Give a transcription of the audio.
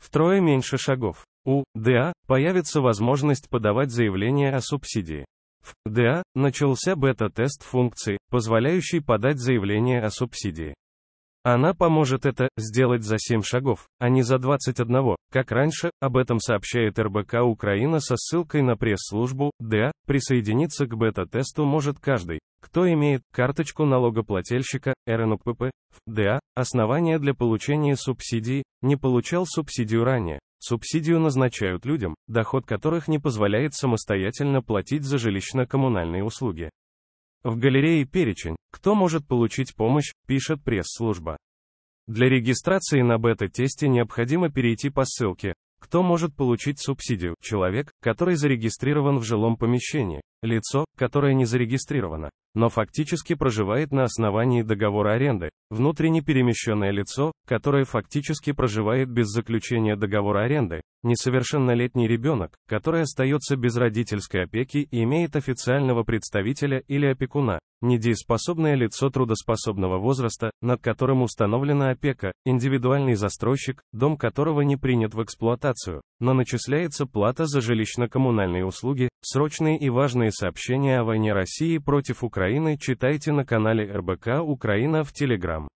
Втрое меньше шагов. У ДА появится возможность подавать заявление о субсидии. В ДА начался бета-тест функции, позволяющий подать заявление о субсидии. Она поможет это сделать за 7 шагов, а не за 21, как раньше, об этом сообщает РБК Украина со ссылкой на пресс-службу, ДА, присоединиться к бета-тесту может каждый, кто имеет карточку налогоплательщика, РНПП, ДА, основания для получения субсидии, не получал субсидию ранее. Субсидию назначают людям, доход которых не позволяет самостоятельно платить за жилищно-коммунальные услуги. В галерее перечень, кто может получить помощь, пишет пресс-служба. Для регистрации на бета-тесте необходимо перейти по ссылке. Кто может получить субсидию? Человек, который зарегистрирован в жилом помещении, лицо, которое не зарегистрировано, но фактически проживает на основании договора аренды, внутренне перемещенное лицо, которое фактически проживает без заключения договора аренды, несовершеннолетний ребенок, который остается без родительской опеки и имеет официального представителя или опекуна, недееспособное лицо трудоспособного возраста, над которым установлена опека, индивидуальный застройщик, дом которого не принят в эксплуатацию, но начисляется плата за жилищно-коммунальные услуги, срочные и важные подробные сообщения о войне России против Украины читайте на канале РБК Украина в Телеграм.